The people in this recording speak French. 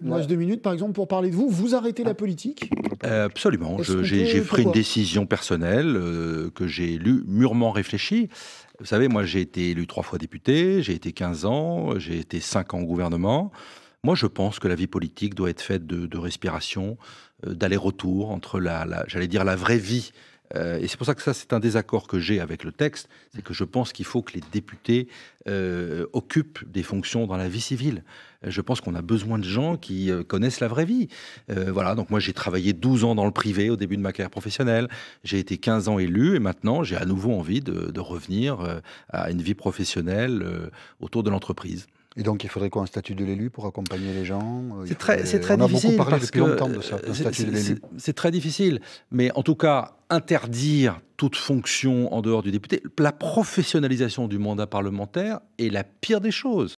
Il me reste deux minutes, par exemple, pour parler de vous. Vous arrêtez la politique euh, Absolument. J'ai pris une décision personnelle euh, que j'ai mûrement réfléchie. Vous savez, moi, j'ai été élu trois fois député, j'ai été 15 ans, j'ai été 5 ans au gouvernement. Moi, je pense que la vie politique doit être faite de, respiration, euh, d'aller-retour entre la j'allais dire, la vraie vie euh, et c'est pour ça que ça, c'est un désaccord que j'ai avec le texte, c'est que je pense qu'il faut que les députés euh, occupent des fonctions dans la vie civile. Euh, je pense qu'on a besoin de gens qui connaissent la vraie vie. voilà, donc moi j'ai travaillé 12 ans dans le privé au début de ma carrière professionnelle, j'ai été 15 ans élu et maintenant j'ai à nouveau envie de, revenir à une vie professionnelle autour de l'entreprise. Et donc, il faudrait quoi Un statut de l'élu pour accompagner les gens C'est très, On difficile. A beaucoup parlé depuis longtemps de ça, C'est très difficile. Mais en tout cas, interdire toute fonction en dehors du député, la professionnalisation du mandat parlementaire est la pire des choses.